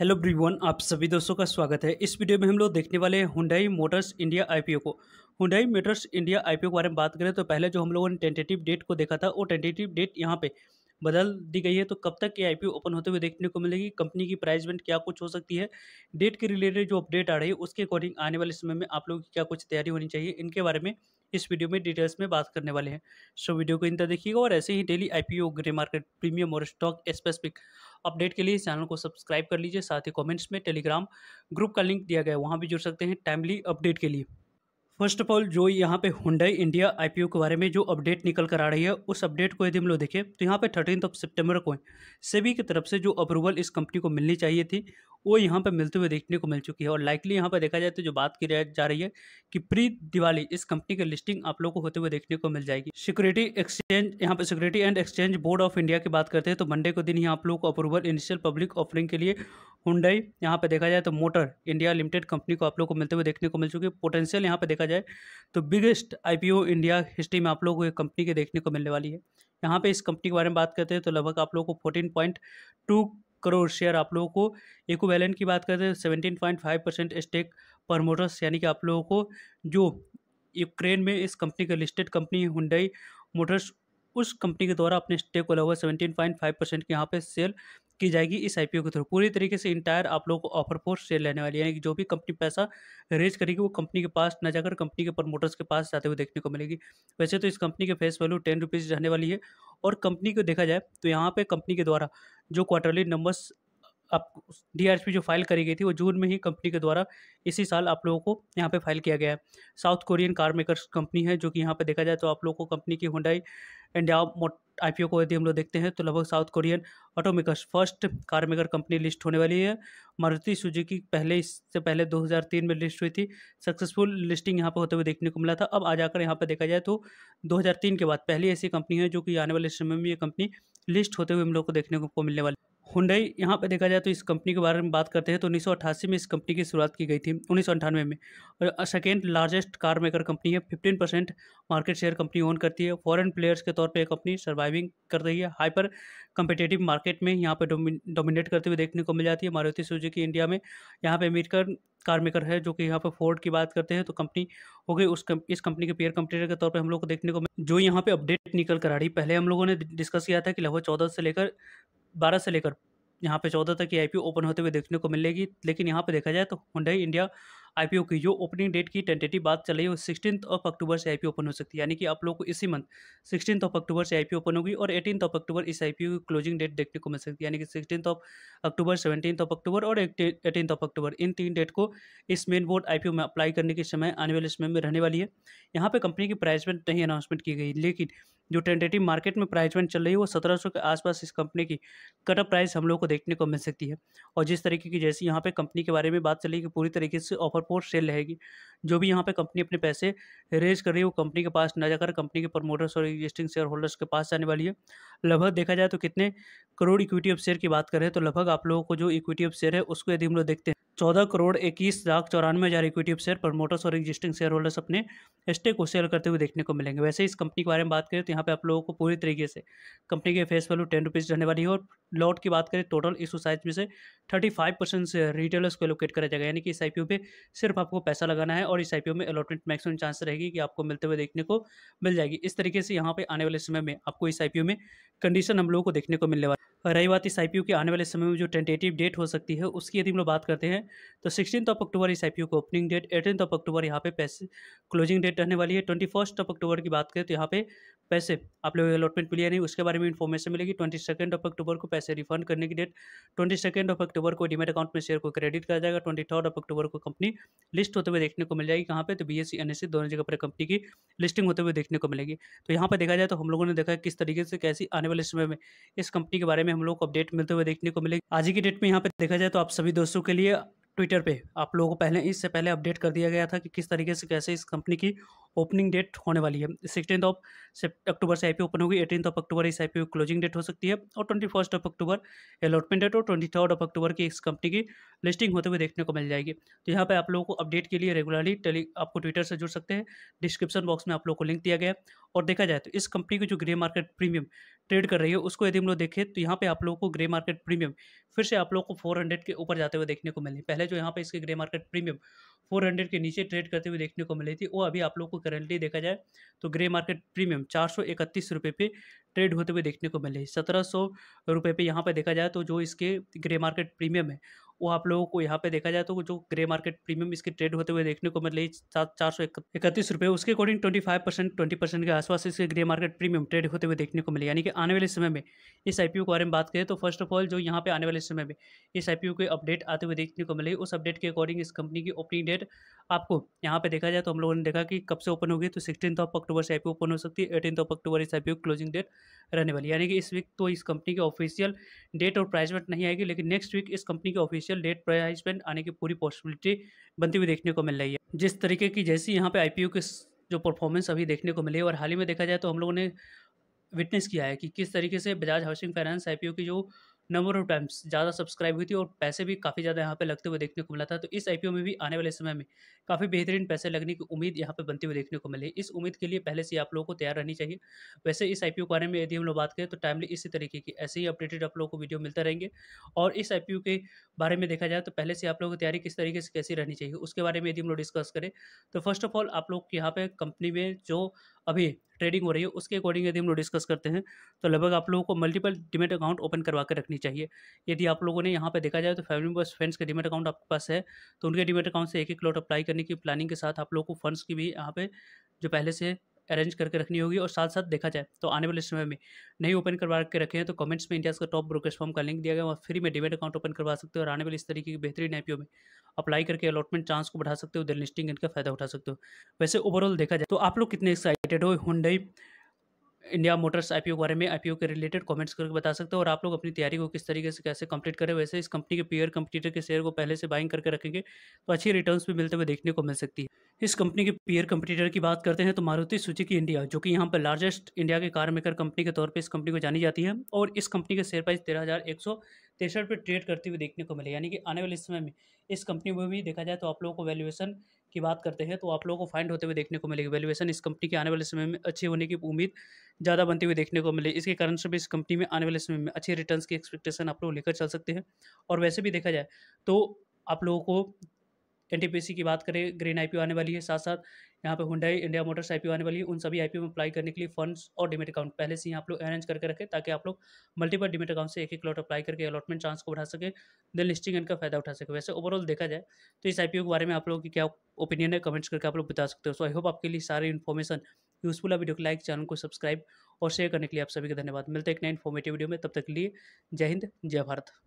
hello ब्रीवन आप सभी दोस्तों का स्वागत है इस वीडियो में हम लोग देखने वाले हैं हुंडई मोटर्स इंडिया आईपीओ को हुंडई मोटर्स इंडिया आईपीओ के बारे में बात करें तो पहले जो हम लोगों ने टेंटेटिव डेट को देखा था वो टेंटेटिव डेट यहाँ पे बदल दी गई है तो कब तक ये आईपीओ ओपन होते हुए देखने को मिलेगी कंपनी की प्राइस बैंड क्या कुछ हो सकती है डेट के रिलेटेड जो अपडेट आ रही है उसके अकॉर्डिंग आने वाले समय में आप लोगों की क्या कुछ तैयारी होनी चाहिए इनके बारे में इस वीडियो में डिटेल्स में बात करने वाले हैं सो वीडियो को इन देखिएगा और ऐसे ही डेली ओ ग्रे मार्केट प्रीमियम और स्टॉक स्पेसिफिक अपडेट के लिए चैनल को सब्सक्राइब कर लीजिए साथ ही कॉमेंट्स में टेलीग्राम ग्रुप का लिंक दिया गया है वहाँ भी जुड़ सकते हैं टाइमली अपडेट के लिए फर्स्ट ऑफ ऑल जो यहाँ पे हुंडई इंडिया आईपीओ के बारे में जो अपडेट निकल कर आ रही है उस अपडेट को यदि हम लोग देखें तो यहाँ पे थर्टीन ऑफ सितंबर को सेबी की तरफ से जो अप्रूवल इस कंपनी को मिलनी चाहिए थी वो यहाँ पे मिलते हुए देखने को मिल चुकी है और लाइकली यहाँ पे देखा जाए तो जो बात की जा रही है कि प्री दिवाली इस कंपनी की लिस्टिंग आप लोग को होते हुए देखने को मिल जाएगी सिक्योरिटी एक्सचेंज यहाँ पे security and exchange board of India की बात करते हैं तो मंडे को दिन ही आप लोग को अप्रूवल इनिशियल पब्लिक ऑफरिंग के लिए हुडाई यहाँ पे देखा जाए तो मोटर इंडिया लिमिटेड कंपनी को आप लोग को मिलते हुए देखने को मिल चुकी है पोटेंशियल यहाँ पे देखा किया जाए तो बिगेस्ट आईपीओ इंडिया हिस्ट्री में आप लोगों को एक कंपनी के देखने को मिलने वाली है यहाँ पे इस कंपनी के बारे में बात करते हैं तो लगभग आप लोगों को fourteen point two crore share आप लोगों को इकोवैलेंट की बात करते हैं seventeen point five percent stake promoters यानी कि आप लोगों को जो यूक्रेन में इस कंपनी का लिस्टेड कंपनी हुंडई मोटर्स उस कंपनी के द्वारा अपने स्टेक को लगभग सेवेंटीन पॉइंट फाइव परसेंट के यहाँ पे सेल की जाएगी इस आईपीओ के थ्रू पूरी तरीके से इंटायर आप लोग को ऑफर पोस्ट शेयर लेने वाली यानी कि जो भी कंपनी पैसा रेज करेगी वो कंपनी के पास न जाकर कंपनी के प्रमोटर्स के पास जाते हुए देखने को मिलेगी वैसे तो इस कंपनी के फेस वैल्यू टेन रुपीज़ रहने वाली है और कंपनी को देखा जाए तो यहाँ पर कंपनी के द्वारा जो क्वार्टरली नंबर्स आप डीआरएसपी जो फाइल करी गई थी वो जून में ही कंपनी के द्वारा इसी साल आप लोगों को यहाँ पे फाइल किया गया है South Korean car makers company है जो कि यहाँ पे देखा जाए तो आप लोगों को कंपनी की हुंडाई इंडिया आई पी को यदि हम लोग देखते हैं तो लगभग South Korean auto makers first car maker company list होने वाली है मारुति सुजुकी पहले इससे पहले 2003 में लिस्ट हुई थी सक्सेसफुल लिस्टिंग यहाँ पर होते हुए देखने को मिला था अब आ जाकर यहाँ पर देखा जाए तो 2003 के बाद पहली ऐसी कंपनी है जो कि आने वाले समय में ये कंपनी लिस्ट होते हुए हम लोग को देखने को मिलने वाली हुंडई यहाँ पर देखा जाए तो इस कंपनी के बारे में बात करते हैं तो उन्नीस में इस कंपनी की शुरुआत की गई थी उन्नीस में और second largest car maker company है fifteen percent market share company own करती है फॉरेन प्लेयर्स के तौर पर कंपनी सर्वाइविंग कर रही है हाइपर कंपिटेटिव मार्केट में यहाँ पर डोमिनेट करते हुए देखने को मिल जाती है मारुति की इंडिया में यहाँ पर अमेरिकन कार मेकर है जो कि यहाँ पर फोर्ड की बात करते हैं तो कंपनी हो गई उस कम, इस कंपनी के पेयर कंपटीटर के तौर पर हम लोग को देखने को जो यहाँ पे अपडेट निकल कर आ रही पहले हम लोगों ने डिस्कस किया था कि लगभग चौदह से लेकर बारह से लेकर यहाँ पे चौदह तक की आई ओपन होते हुए देखने को मिलेगी लेकिन यहाँ पे देखा जाए तो हुंडई इंडिया आईपीओ की जो ओपनिंग डेट की टेंटेटिव बात चल रही है वो सिक्सटीन ऑफ अक्टूबर से आईपीओ ओपन हो सकती है यानी कि आप लोगों को इसी मंथ सिक्सटीन ऑफ अक्टूबर से आईपीओ ओपन होगी और एटीन ऑफ अक्टूबर इस आईपीओ की क्लोजिंग डेट देखने को मिल सकती है यानी कि sixteen of October seventeen of October और एटीन ऑफ अक्टूबर इन तीन डेट को इस मेन बोर्ड आई में अप्लाई करने के समय आने वाले समय में रहने वाली है यहाँ पर कंपनी की प्राइजमेंट नहीं अनाउंसमेंट की गई लेकिन जो टेंटेटिव मार्केट में प्राइजमेंट चल रही है वो सत्रह सौ के आसपास इस कंपनी की कटअप प्राइस हम लोग को देखने को मिल सकती है और जिस तरीके की जैसे यहाँ पे कंपनी के बारे में बात चली कि पूरी तरीके से ऑफर फोर्थ सेल रहेगी जो भी यहाँ पे कंपनी अपने पैसे रेज कर रही है वो कंपनी के पास ना जाकर कंपनी के प्रमोटर्स और एग्जिस्टिंग शेयर होल्डर्स के पास जाने वाली है लगभग देखा जाए तो कितने करोड़ इक्विटी ऑफ शेयर की बात करें तो लगभग आप लोगों को जो इक्विटी ऑफ शेयर है उसको यदि हम लोग देखते हैं चौदह करोड़ इक्कीस लाख चौरानवे हज़ार इक्विटी शेयर प्रमोटर्स और एग्जिस्टिंग शेयर होल्डर्स अपने स्टेक को सेल करते हुए देखने को मिलेंगे वैसे इस कंपनी के बारे में बात करें तो यहाँ पे आप लोगों को पूरी तरीके से कंपनी के फेस वैल्यू टेन रुपीज़ रहने वाली है और लॉट की बात करें टोटल इस साइज में से थर्टी फाइव परसेंट से रिटेलर्स को एलोकेट करा जाएगा यानी कि इस आई पे सिर्फ आपको पैसा लगाना है और इस आई में अलॉटमेंट मैक्सिमम चांस रहेगी कि आपको मिलते हुए देखने को मिल जाएगी इस तरीके से यहाँ पर आने वाले समय में आपको इस आई में कंडीशन हम लोगों को देखने को मिलने वाला रही बात इस आई के आने वाले समय में जो टेंटेटिव डेट हो सकती है उसकी यदि हम लोग बात करते हैं तो सिक्सटीन ऑफ अक्टूबर इस आई की opening date eighteen of October यहाँ पे पैसे क्लोजिंग डेट रहने वाली है ट्वेंटी फर्स्ट ऑफ अक्टूबर की बात करें तो यहाँ पे पैसे आप लोगों को अलॉटमेंट मिली नहीं उसके बारे में इन्फॉर्मेशन मिलेगी ट्वेंटी सेकेंड ऑफ अक्टूबर को पैसे रिफंड करने की date twenty second of October को डिमेट अकाउंट में शेयर को क्रेडिट किया जाएगा ट्वेंटी थर्ड ऑफ अक्टूबर को कंपनी लिस्ट होते हुए देखने को मिल जाएगी कहाँ पे तो बी एस सी दोनों जगह पर कंपनी की लिस्टिंग होते हुए देखने को मिलेगी तो यहाँ पर देखा जाए तो हम लोगों ने देखा किस तरीके से कैसी आने वाले समय में इस कंपनी के बारे में में हम लोग को अपडेट मिलते हुए देखने को मिलेगी आज की डेट में यहाँ पे देखा जाए तो आप सभी दोस्तों के लिए ट्विटर पे आप लोगों को पहले इससे पहले अपडेट कर दिया गया था कि किस तरीके से कैसे इस कंपनी की ओपनिंग डेट होने वाली है सिक्सटीन ऑफ अक्टूबर से आई ओपन होगी एटीन ऑफ अक्टूबर इस आई क्लोजिंग डेट हो सकती है और twenty first of October allotment date और ट्वेंटी थर्ड ऑफ अक्टूबर की इस कंपनी की लिस्टिंग होते हुए देखने को मिल जाएगी तो यहाँ पर आप लोगों को अपडेट के लिए रेगुलरली टेली आपको ट्विटर से जुड़ सकते हैं डिस्क्रिप्शन बॉक्स में आप लोग को लिंक दिया गया और देखा जाए तो इस कंपनी की जो ग्रे मार्केट प्रीमियम ट्रेड कर रही है उसको यदि हम लोग देखें तो यहाँ पे आप लोगों को ग्रे मार्केट प्रीमियम फिर से आप लोगों को 400 के ऊपर जाते हुए देखने को मिले पहले जो यहाँ पे इसके grey market premium four hundred के नीचे ट्रेड करते हुए देखने को मिली थी वो अभी आप लोग को करेंटली देखा जाए तो ग्रे मार्केट प्रीमियम चार सौ इकतीस रुपये पे ट्रेड होते हुए देखने को मिले सत्रह सौ रुपये पे यहाँ पर देखा जाए तो जो इसके ग्रे मार्केट प्रीमियम है वो आप लोगों को यहाँ पे देखा जाए तो जो ग्रे मार्केट प्रीमियम इसके ट्रेड होते हुए देखने को मिल रही सात चार सौ इकतीस रुपये उसके according twenty five percent twenty percent के आसपास इसके ग्रे मार्केट प्रीमियम ट्रेड होते हुए देखने को मिले यानी कि आने वाले समय में इस आई के बारे में बात करें तो फर्स्ट ऑफ ऑल जो यहाँ पे आने वाले समय में इस आई के अपडेट आते हुए देखने को मिले उस अपडेट के अकॉर्डिंग इस कंपनी की ओपनिंग डेट आपको यहाँ पे देखा जाए तो हम लोगों ने देखा कि कब से ओपन होगी तो सिक्सटीन ऑफ अक्टूबर से आई ओपन हो सकती है एटीन ऑफ अक्टूबर इस आई क्लोजिंग डेट रहने वाली यानी कि इस वीक तो इस कंपनी की ऑफिशियल डेट और प्राइस नहीं आएगी लेकिन नेक्स्ट वीक इस कंपनी की ऑफिस इनिशियल डेट प्राइस में आने की पूरी पॉसिबिलिटी बनती हुई देखने को मिल रही है जिस तरीके की जैसी यहाँ पे आईपीओ के जो परफॉर्मेंस अभी देखने को मिली है और हाल ही में देखा जाए तो हम लोगों ने विटनेस किया है कि किस तरीके से बजाज हाउसिंग फाइनेंस आईपीओ की जो नंबर ऑफ टाइम्स ज़्यादा सब्सक्राइब हुई थी और पैसे भी काफ़ी ज़्यादा यहाँ पे लगते हुए देखने को मिला था तो इस आईपीओ में भी आने वाले समय में काफ़ी बेहतरीन पैसे लगने की उम्मीद यहाँ पे बनती हुई देखने को मिले इस उम्मीद के लिए पहले से आप लोगों को तैयार रहनी चाहिए वैसे इस आईपीओ के बारे में यदि हम लोग बात करें तो टाइमली इसी तरीके की ऐसे ही अपडेटेड आप लोगों को वीडियो मिलते रहेंगे और इस आई के बारे में देखा जाए तो पहले से आप लोगों की तैयारी किस तरीके से कैसी रहनी चाहिए उसके बारे में यदि हम लोग डिस्कस करें तो फर्स्ट ऑफ ऑल आप लोग यहाँ पे कंपनी में जो अभी ट्रेडिंग हो रही है उसके अकॉर्डिंग यदि हम लोग डिस्कस करते हैं तो लगभग आप लोगों को मल्टीपल डिमेट अकाउंट ओपन करवा कर रखनी चाहिए यदि आप लोगों ने यहाँ पे देखा जाए तो फैमिली मेम्बर्स फ्रेंड्स के डिमेट अकाउंट आपके पास है तो उनके डिमेट अकाउंट से एक एक लॉट अप्लाई करने की प्लानिंग के साथ आप लोगों को फंड्स की भी यहाँ पे जो पहले से अरेंज करके रखनी होगी और साथ साथ देखा जाए तो आने वाले समय में नहीं ओपन करवा के रखे हैं तो कमेंट्स में इंडिया का टॉप ब्रोकेज फॉर्म का लिंक दिया गया वहाँ फ्री में डिमेट अकाउंट ओपन करवा सकते हो और आने वाले इस तरीके की बेहतरीन आईपीओ में अप्लाई करके अलॉटमेंट चांस को बढ़ा सकते हो दिल लिस्टिंग इनका फायदा उठा सकते हो वैसे ओवरऑल देखा जाए तो आप लोग कितने एक्साइटेड हो हुडई इंडिया मोटर्स आईपीओ के बारे में आईपीओ के रिलेटेड कमेंट्स करके बता सकते हो और आप लोग अपनी तैयारी को किस तरीके से कैसे कंप्लीट करें वैसे इस कंपनी के पीयर कंपटीटर के शेयर को पहले से बाइंग करके रखेंगे तो अच्छी रिटर्न्स भी मिलते हुए देखने को मिल सकती है इस कंपनी के पीयर कंपटीटर की बात करते हैं तो मारुति की इंडिया जो कि यहाँ पर लार्जेस्ट इंडिया के कार मेकर कंपनी के तौर पर इस कंपनी को जानी जाती है और इस कंपनी के शेयर प्राइस तेरह तिरसठ पे ट्रेड करते हुए देखने को मिले यानी कि आने वाले समय में इस कंपनी में भी देखा जाए तो आप लोगों को वैल्यूएशन की बात करते हैं तो आप लोगों को फाइंड होते हुए देखने को मिलेगी वैल्यूएशन इस कंपनी के आने वाले समय में अच्छी होने की उम्मीद ज़्यादा बनती हुई देखने को मिले इसके कारण से भी इस कंपनी में आने वाले समय में अच्छे रिटर्न की एक्सपेक्टेशन आप लोग लेकर चल सकते हैं और वैसे भी देखा जाए तो आप लोगों को एन की बात करें ग्रीन आई आने वाली है साथ साथ यहाँ पे हुडाई इंडिया मोटर्स आई आने वाली है उन सभी आई में अप्लाई करने के लिए फंड्स और डिमेट अकाउंट पहले से ही आप लोग अरेंज करके रखें ताकि आप लोग मल्टीपल डिमेट अकाउंट से एक एक लॉट अप्लाई करके अलॉटमेंट चांस को बढ़ा सके दिन लिस्टिंग इनका फायदा उठा सके वैसे ओवरऑल देखा जाए तो इस आई के बारे में आप लोगों की क्या ओपिनियन है कमेंट्स करके आप लोग बता सकते हो सो आई होप आपके लिए सारी इन्फॉर्मेशन यूजफुल है वीडियो को लाइक चैनल को सब्सक्राइब और शेयर करने के लिए आप सभी का धन्यवाद मिलते हैं एक नए इन्फॉर्मेटिव वीडियो में तब तक के लिए जय हिंद जय भारत